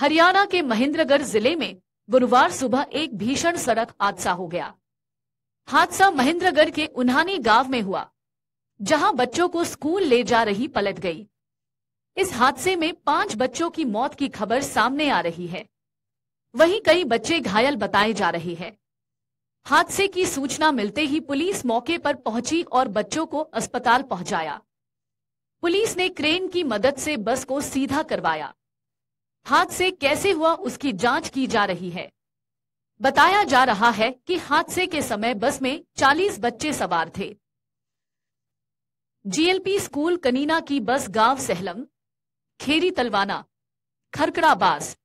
हरियाणा के महेंद्रगढ़ जिले में गुरुवार सुबह एक भीषण सड़क हादसा हो गया हादसा महेंद्रगढ़ के उन्हानी गांव में हुआ जहां बच्चों को स्कूल ले जा रही पलट गई इस हादसे में पांच बच्चों की मौत की खबर सामने आ रही है वहीं कई बच्चे घायल बताए जा रहे हैं हादसे की सूचना मिलते ही पुलिस मौके पर पहुंची और बच्चों को अस्पताल पहुंचाया पुलिस ने क्रेन की मदद से बस को सीधा करवाया हादसे कैसे हुआ उसकी जांच की जा रही है बताया जा रहा है कि हादसे के समय बस में 40 बच्चे सवार थे जीएलपी स्कूल कनीना की बस गांव सहलम खेरी तलवाना खरकड़ाबास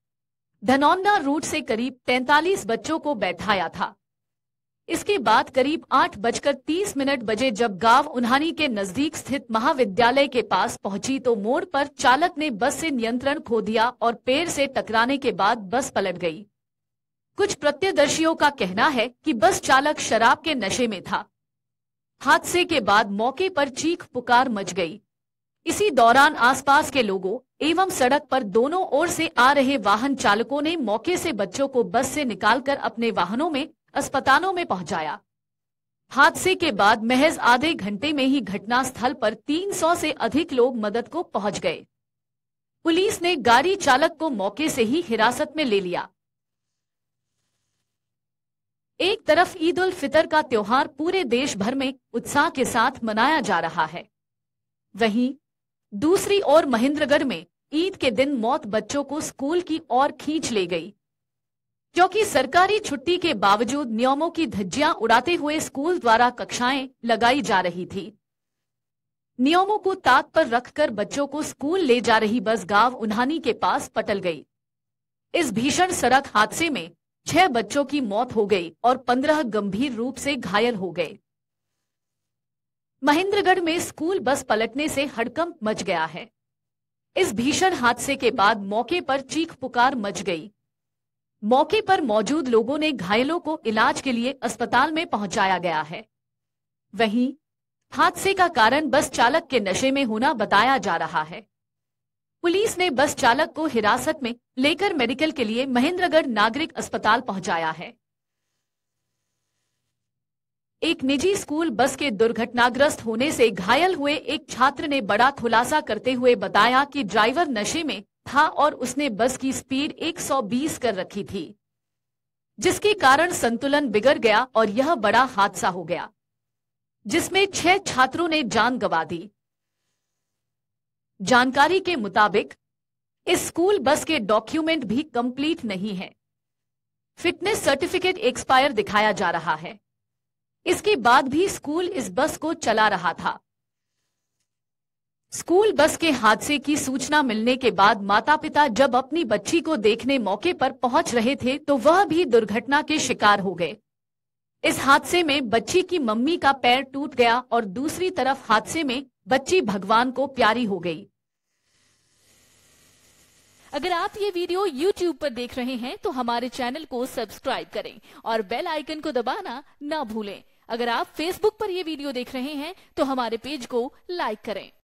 धनौंदा रूट से करीब 45 बच्चों को बैठाया था इसके बाद करीब आठ बजकर तीस मिनट बजे जब गांव उन्हानी के नजदीक स्थित महाविद्यालय के पास पहुंची तो मोड़ पर चालक ने बस से नियंत्रण खो दिया और पेड़ से टकराने के बाद बस पलट गई कुछ प्रत्यदर्शियों का कहना है कि बस चालक शराब के नशे में था हादसे के बाद मौके पर चीख पुकार मच गई इसी दौरान आसपास के लोगों एवं सड़क पर दोनों ओर से आ रहे वाहन चालकों ने मौके से बच्चों को बस से निकालकर अपने वाहनों में अस्पतालों में पहुंचाया हादसे के बाद महज आधे घंटे में ही घटना स्थल पर 300 से अधिक लोग मदद को पहुंच गए पुलिस ने गाड़ी चालक को मौके से ही हिरासत में ले लिया एक तरफ ईद उल फितर का त्योहार पूरे देश भर में उत्साह के साथ मनाया जा रहा है वहीं दूसरी ओर महेंद्रगढ़ में ईद के दिन मौत बच्चों को स्कूल की ओर खींच ले गई क्योंकि सरकारी छुट्टी के बावजूद नियमों की धज्जियां उड़ाते हुए स्कूल द्वारा कक्षाएं लगाई जा रही थी नियमों को ताक पर रखकर बच्चों को स्कूल ले जा रही बस गांव उन्हानी के पास पटल गई इस भीषण सड़क हादसे में छह बच्चों की मौत हो गई और पंद्रह गंभीर रूप से घायल हो गए महेंद्रगढ़ में स्कूल बस पलटने से हड़कंप मच गया है इस भीषण हादसे के बाद मौके पर चीख पुकार मच गई मौके पर मौजूद लोगों ने घायलों को इलाज के लिए अस्पताल में पहुंचाया गया है वहीं हादसे का कारण बस चालक के नशे में होना बताया जा रहा है पुलिस ने बस चालक को हिरासत में लेकर मेडिकल के लिए महेंद्रगढ़ नागरिक अस्पताल पहुंचाया है एक निजी स्कूल बस के दुर्घटनाग्रस्त होने से घायल हुए एक छात्र ने बड़ा खुलासा करते हुए बताया कि ड्राइवर नशे में था और उसने बस की स्पीड 120 कर रखी थी जिसके कारण संतुलन बिगड़ गया और यह बड़ा हादसा हो गया जिसमें छह छात्रों ने जान गंवा दी जानकारी के मुताबिक इस स्कूल बस के डॉक्यूमेंट भी कंप्लीट नहीं है फिटनेस सर्टिफिकेट एक्सपायर दिखाया जा रहा है इसके बाद भी स्कूल इस बस को चला रहा था स्कूल बस के हादसे की सूचना मिलने के बाद माता पिता जब अपनी बच्ची को देखने मौके पर पहुंच रहे थे तो वह भी दुर्घटना के शिकार हो गए इस हादसे में बच्ची की मम्मी का पैर टूट गया और दूसरी तरफ हादसे में बच्ची भगवान को प्यारी हो गई अगर आप ये वीडियो YouTube पर देख रहे हैं तो हमारे चैनल को सब्सक्राइब करें और बेल आइकन को दबाना ना भूलें अगर आप Facebook पर यह वीडियो देख रहे हैं तो हमारे पेज को लाइक करें